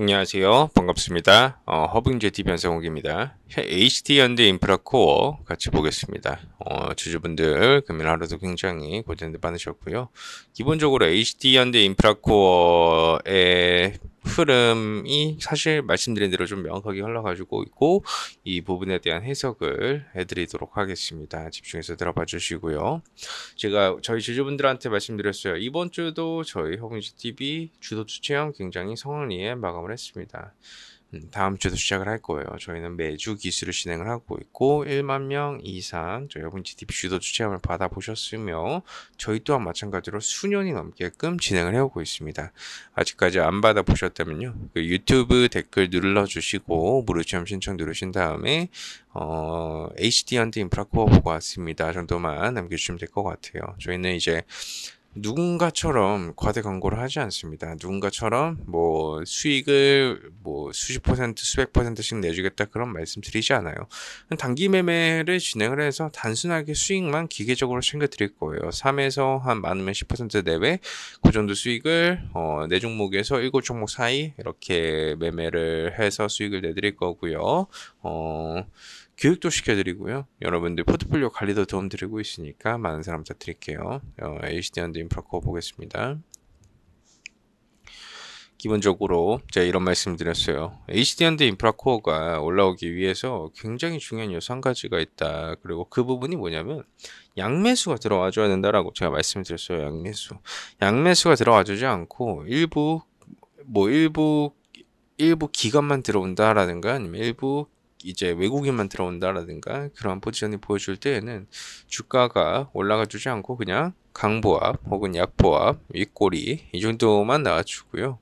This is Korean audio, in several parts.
안녕하세요. 반갑습니다. 어, 허빙제티 변성욱입니다. h d 현대 인프라 코어 같이 보겠습니다. 어, 주주분들 금일 하루도 굉장히 고생들 많으셨고요. 기본적으로 h d 현대 인프라 코어의 흐름이 사실 말씀드린 대로 좀 명확하게 흘러가지고 있고 이 부분에 대한 해석을 해드리도록 하겠습니다. 집중해서 들어봐 주시고요. 제가 저희 제주분들한테 말씀드렸어요. 이번 주도 저희 허공지 TV 주도 추체형 굉장히 성황리에 마감을 했습니다. 음, 다음 주도 에 시작을 할 거예요. 저희는 매주 기수를 진행을 하고 있고 1만 명 이상 여러분 GDP도 추첨을 받아보셨으며 저희 또한 마찬가지로 수년이 넘게끔 진행을 해오고 있습니다. 아직까지 안 받아보셨다면요. 그 유튜브 댓글 눌러주시고 무료체험 신청 누르신 다음에 어, HD 헌트 인프라 코어 보고 왔습니다. 정도만 남겨주시면 될 것 같아요. 저희는 이제 누군가처럼 과대 광고를 하지 않습니다. 누군가처럼 뭐 수익을 뭐 수십 퍼센트, 수백 퍼센트씩 내주겠다 그런 말씀 드리지 않아요. 단기 매매를 진행을 해서 단순하게 수익만 기계적으로 챙겨 드릴 거예요. 3에서 한 많으면 10% 내외, 그 정도 수익을 어, 네 종목에서 일곱 종목 사이 이렇게 매매를 해서 수익을 내드릴 거고요. 어, 교육도 시켜드리고요. 여러분들 포트폴리오 관리도 도움드리고 있으니까 많은 사람 부탁드릴게요. 어, HD 언드 인프라 코어 보겠습니다. 기본적으로 제가 이런 말씀 드렸어요. h d n 드 인프라 코어가 올라오기 위해서 굉장히 중요한 요소 한 가지가 있다. 그리고 그 부분이 뭐냐면 양매수가 들어와 줘야 된다라고 제가 말씀드렸어요. 양매수. 양매수가 들어와 주지 않고 일부 뭐 일부 일부 기간만 들어온다라든가 아니면 일부 이제 외국인만 들어온다라든가 그런 포지션이 보여줄 때에는 주가가 올라가 주지 않고 그냥 강보합 혹은 약보합 윗꼬리 이 정도만 나와주고요.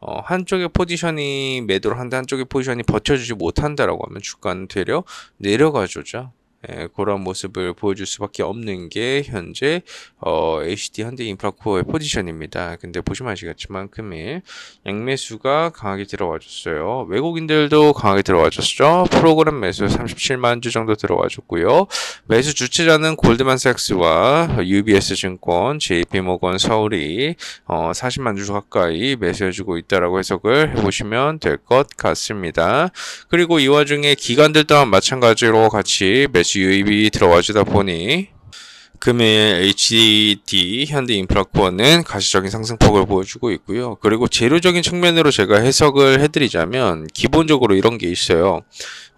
어, 한쪽의 포지션이 매도를 한다 한쪽의 포지션이 버텨주지 못한다라고 하면 주가는 되려 내려가 주죠. 예, 그런 모습을 보여줄 수밖에 없는 게 현재 어, HD 현대 인프라코어의 포지션입니다. 근데 보시면 아시겠지만 금일 그 양매수가 강하게 들어와줬어요. 외국인들도 강하게 들어와줬죠. 프로그램 매수 37만 주 정도 들어와줬고요. 매수 주체자는 골드만삭스와 UBS 증권, JP모건 서울이 어, 40만 주 가까이 매수해주고 있다라고 해석을 해보시면 될 것 같습니다. 그리고 이 와중에 기관들 또한 마찬가지로 같이 매수 다시 유입이 들어와주다 보니 금일 HD 현대인프라코어는 가시적인 상승폭을 보여주고 있고요. 그리고 재료적인 측면으로 제가 해석을 해드리자면 기본적으로 이런 게 있어요.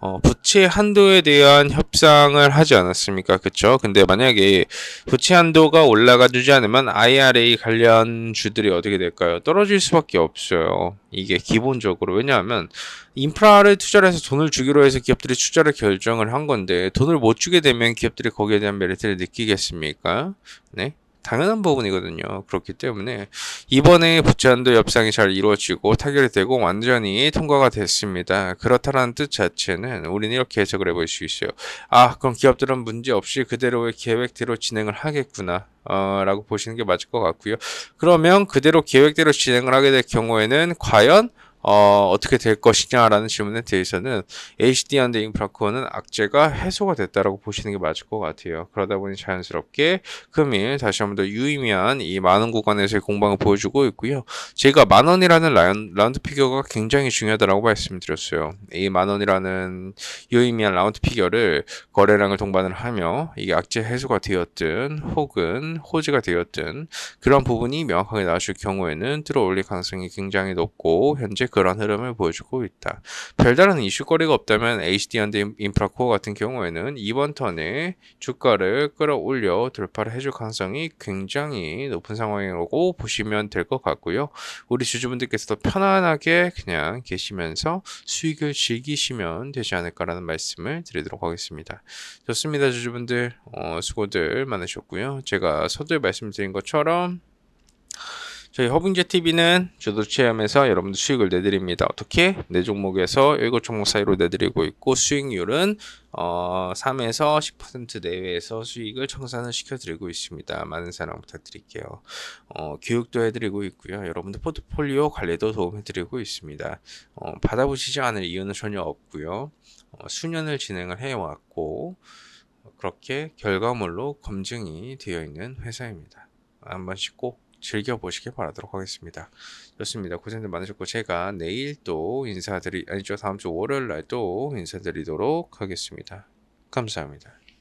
어, 부채 한도에 대한 협상을 하지 않았습니까? 그쵸? 근데 만약에 부채 한도가 올라가주지 않으면 IRA 관련 주들이 어떻게 될까요? 떨어질 수밖에 없어요. 이게 기본적으로. 왜냐하면 인프라를 투자를 해서 돈을 주기로 해서 기업들이 투자를 결정을 한 건데 돈을 못 주게 되면 기업들이 거기에 대한 메리트를 느끼겠습니까? 네. 당연한 부분이거든요. 그렇기 때문에 이번에 부채안도 협상이 잘 이루어지고 타결이 되고 완전히 통과가 됐습니다. 그렇다는 뜻 자체는 우리는 이렇게 해석을 해볼 수 있어요. 아 그럼 기업들은 문제없이 그대로의 계획대로 진행을 하겠구나. 어, 라고 보시는 게 맞을 것 같고요. 그러면 그대로 계획대로 진행을 하게 될 경우에는 과연 어, 어떻게 될 것이냐라는 질문에 대해서는 HD 언데 인프라코어는 악재가 해소가 됐다라고 보시는 게 맞을 것 같아요. 그러다 보니 자연스럽게 금일 다시 한번 더 유의미한 이 많은 구간에서의 공방을 보여주고 있고요. 제가 만 원이라는 라운, 라운드 피겨가 굉장히 중요하다라고 말씀드렸어요. 이만 원이라는 유의미한 라운드 피겨를 거래량을 동반을 하며 이게 악재 해소가 되었든 혹은 호재가 되었든 그런 부분이 명확하게 나왔을 경우에는 들어올릴 가능성이 굉장히 높고 현재 그런 흐름을 보여주고 있다. 별다른 이슈거리가 없다면 HD 현대 인프라코어 같은 경우에는 이번 턴에 주가를 끌어올려 돌파를 해줄 가능성이 굉장히 높은 상황이라고 보시면 될 것 같고요. 우리 주주분들께서도 편안하게 그냥 계시면서 수익을 즐기시면 되지 않을까라는 말씀을 드리도록 하겠습니다. 좋습니다, 주주분들. 어, 수고들 많으셨고요. 제가 서두에 말씀드린 것처럼 저희 허빙제TV는 주도 체험에서 여러분들 수익을 내드립니다. 어떻게? 내 네 종목에서 7종목 사이로 내드리고 있고 수익률은 어, 3에서 10% 내외에서 수익을 청산을 시켜드리고 있습니다. 많은 사랑 부탁드릴게요. 어, 교육도 해드리고 있고요. 여러분들 포트폴리오 관리도 도움해드리고 있습니다. 어, 받아보시지 않을 이유는 전혀 없고요. 어, 수년을 진행을 해왔고 그렇게 결과물로 검증이 되어 있는 회사입니다. 한 번씩 꼭 즐겨보시길 바라도록 하겠습니다. 좋습니다. 고생들 많으셨고 제가 내일 또 인사드리 아니죠 다음 주 월요일 날또 인사드리도록 하겠습니다. 감사합니다.